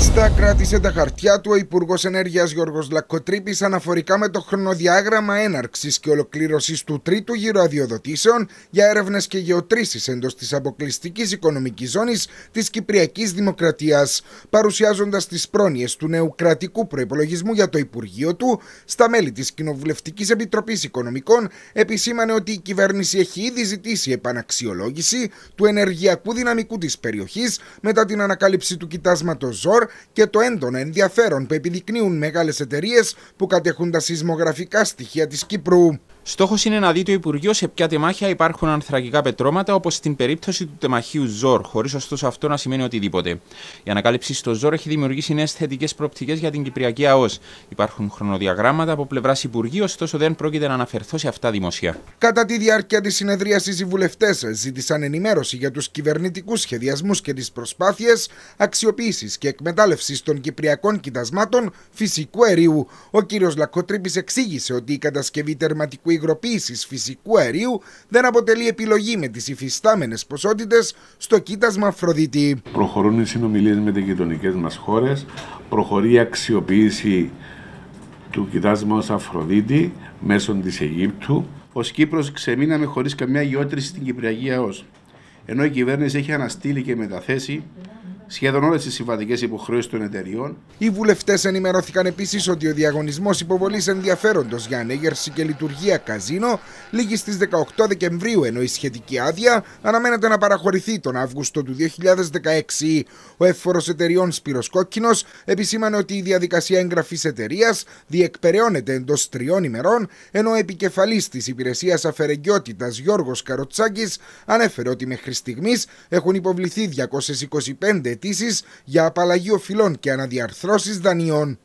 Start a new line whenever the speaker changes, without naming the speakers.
Μάλιστα, κράτησε τα χαρτιά του ο Υπουργός Ενέργειας Γιώργος Λακκοτρίπη αναφορικά με το χρονοδιάγραμμα έναρξης και ολοκλήρωσης του τρίτου γύρου αδειοδοτήσεων για έρευνες και γεωτρήσεις εντός της αποκλειστικής οικονομικής ζώνης της Κυπριακής Δημοκρατίας, παρουσιάζοντας τις πρόνοιες του νέου κρατικού προπολογισμού για το Υπουργείο του, στα μέλη της Κοινοβουλευτικής Επιτροπής Οικονομικών επισήμανε ότι η κυβέρνηση έχει ήδη ζητήσει επαναξιολόγηση του ενεργειακού δυναμικού της περιοχής μετά την ανακάλυψη του κοιτάσματος ΖΟΡ και το έντονο ενδιαφέρον που επιδεικνύουν μεγάλες εταιρείες που κατέχουν τα
σεισμογραφικά στοιχεία της Κύπρου. Στόχος είναι να δει το Υπουργείο σε ποια τεμάχια υπάρχουν ανθρακικά πετρώματα, όπως στην περίπτωση του τεμαχίου Ζορ, χωρίς ωστόσο αυτό να σημαίνει οτιδήποτε. Η ανακάλυψη στο Ζορ έχει δημιουργήσει νέες θετικές προοπτικές για την Κυπριακή ΑΟΣ. Υπάρχουν χρονοδιαγράμματα από πλευράς Υπουργείου, ωστόσο δεν πρόκειται να αναφερθώ σε αυτά δημοσία.
Κατά τη διάρκεια της συνεδρίαση, οι βουλευτές ζήτησαν ενημέρωση για τους κυβερνητικούς σχεδιασμούς και τις προσπάθειες αξιοποίησης και εκμετάλλευσης των Κυπριακών κοιτασμάτων φυσικού αερίου. Ο κ. Λακότρυπη εξήγησε ότι η κατασκευή τερματικού υγροποίησης φυσικού αερίου δεν αποτελεί επιλογή με τις υφιστάμενες ποσότητες στο κοίτασμα Αφροδίτη.
Προχωρούν οι συνομιλίες με τις γειτονικές μας χώρες. προχωρεί η αξιοποίηση του κοιτάσματος Αφροδίτη μέσω της
Αιγύπτου.
Ως Κύπρος ξεμείναμε χωρίς καμιά γεώτρηση στην Κυπριακή ΑΟΣ. Ενώ η κυβέρνηση έχει αναστείλει και μεταθέσει σχεδόν όλες τις συμβατικές υποχρεώσεις των εταιριών.
Οι βουλευτές ενημερώθηκαν επίσης ότι ο διαγωνισμός υποβολής ενδιαφέροντος για ανέγερση και λειτουργία καζίνο λήγει στις 18 Δεκεμβρίου, ενώ η σχετική άδεια αναμένεται να παραχωρηθεί τον Αύγουστο του 2016. Ο εύφορο εταιριών σπυροσκόκκινο επισήμανε ότι η διαδικασία εγγραφή εταιρείας διεκπεραιώνεται εντός τριών ημερών, ενώ ο επικεφαλής της υπηρεσίας αφαιρεγκιότητα Γιώργος Καροτσάκης ανέφερε ότι μέχρι στιγμής έχουν υποβληθεί 225 για απαλλαγή οφειλών και αναδιαρθρώσεις δανείων.